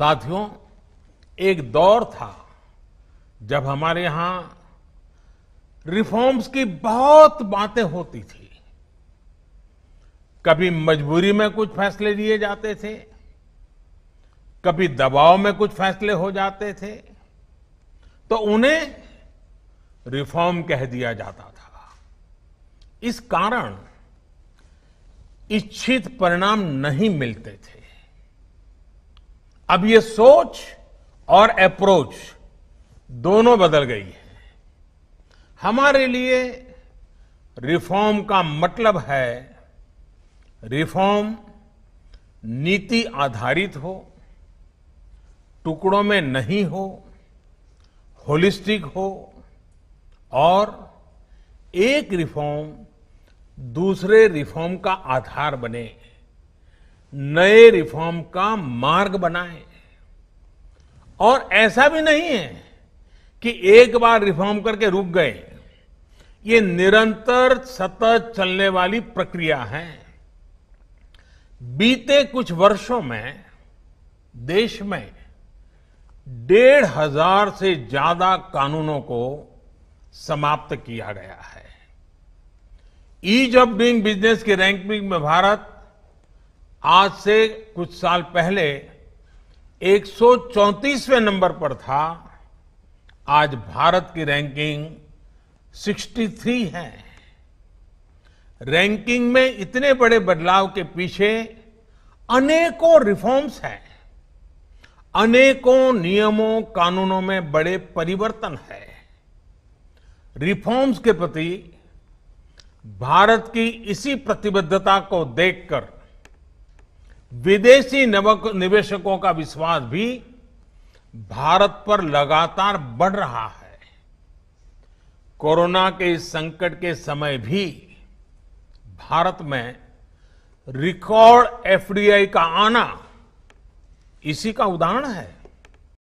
साथियों एक दौर था जब हमारे यहां रिफॉर्म्स की बहुत बातें होती थी कभी मजबूरी में कुछ फैसले लिए जाते थे कभी दबाव में कुछ फैसले हो जाते थे तो उन्हें रिफॉर्म कह दिया जाता था इस कारण इच्छित परिणाम नहीं मिलते थे अब ये सोच और अप्रोच दोनों बदल गई है हमारे लिए रिफॉर्म का मतलब है रिफॉर्म नीति आधारित हो टुकड़ों में नहीं हो होलिस्टिक हो और एक रिफॉर्म दूसरे रिफॉर्म का आधार बने नए रिफॉर्म का मार्ग बनाए और ऐसा भी नहीं है कि एक बार रिफॉर्म करके रुक गए ये निरंतर सतत चलने वाली प्रक्रिया है बीते कुछ वर्षों में देश में डेढ़ हजार से ज्यादा कानूनों को समाप्त किया गया है ईज ऑफ डूइंग बिजनेस की रैंकिंग में भारत आज से कुछ साल पहले 134वें नंबर पर था आज भारत की रैंकिंग 63 है रैंकिंग में इतने बड़े बदलाव के पीछे अनेकों रिफॉर्म्स हैं अनेकों नियमों कानूनों में बड़े परिवर्तन है रिफॉर्म्स के प्रति भारत की इसी प्रतिबद्धता को देखकर विदेशी निवेशकों का विश्वास भी भारत पर लगातार बढ़ रहा है कोरोना के इस संकट के समय भी भारत में रिकॉर्ड एफडीआई का आना इसी का उदाहरण है